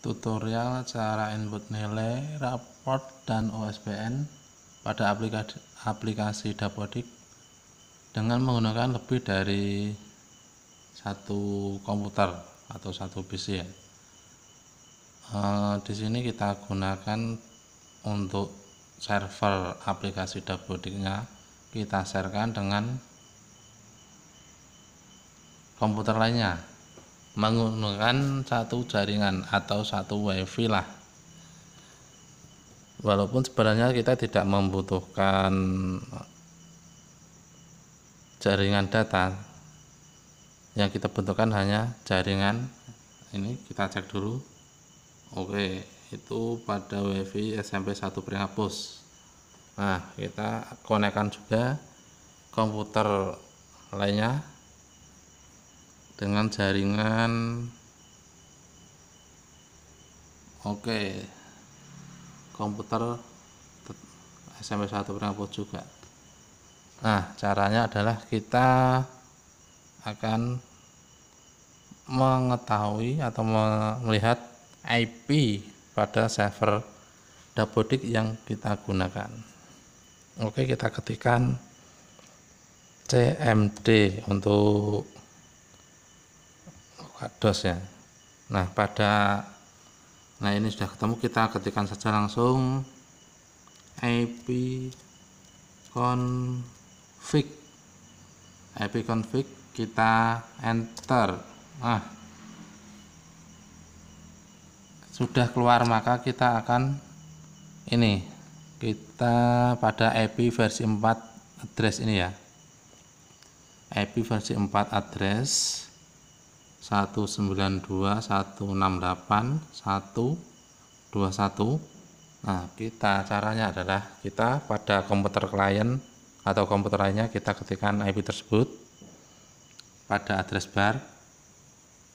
tutorial cara input nilai, raport, dan OSBN pada aplikasi, aplikasi Dapodik dengan menggunakan lebih dari satu komputer atau satu PC ya. E, di sini kita gunakan untuk server aplikasi Dapodiknya kita sharekan dengan komputer lainnya menggunakan satu jaringan atau satu wifi lah walaupun sebenarnya kita tidak membutuhkan jaringan data yang kita butuhkan hanya jaringan ini kita cek dulu oke itu pada wifi SMP 1 Pringapus nah kita konekkan juga komputer lainnya dengan jaringan oke komputer SMP 1 Pringapur juga nah caranya adalah kita akan mengetahui atau melihat IP pada server dapodik yang kita gunakan oke kita ketikkan CMD untuk kados ya nah pada nah ini sudah ketemu kita ketikkan saja langsung ip config ip config kita enter nah sudah keluar maka kita akan ini kita pada IP versi 4 address ini ya IP versi 4 address 192 168 121 nah kita caranya adalah kita pada komputer klien atau komputer lainnya kita ketikkan IP tersebut pada address bar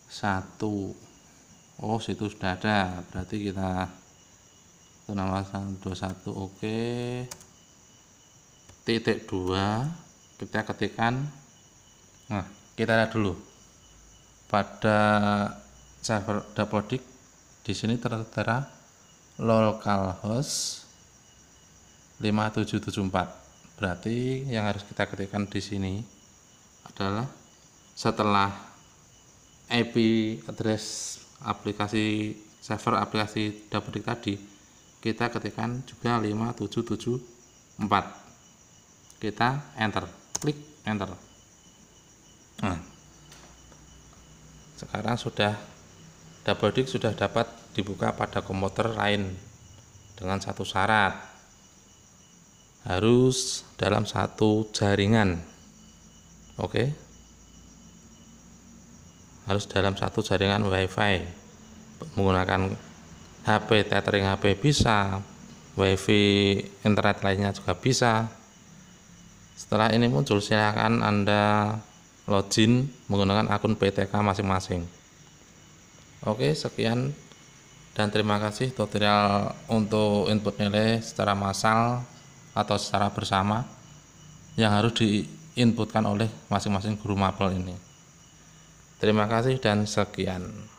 1 oh situ sudah ada berarti kita itu nama 121 oke okay. titik 2 kita ketikkan nah kita lihat dulu pada server Dapodik di sini tertera localhost 5774 berarti yang harus kita ketikkan di sini adalah setelah IP address aplikasi server aplikasi Dapodik tadi kita ketikkan juga 5774 kita enter klik enter sekarang sudah double disk sudah dapat dibuka pada komputer lain dengan satu syarat harus dalam satu jaringan oke okay? harus dalam satu jaringan wifi menggunakan HP tethering HP bisa wifi internet lainnya juga bisa setelah ini muncul silahkan anda login menggunakan akun PTK masing-masing. Oke, sekian dan terima kasih tutorial untuk input nilai secara massal atau secara bersama yang harus diinputkan oleh masing-masing guru mapel ini. Terima kasih dan sekian.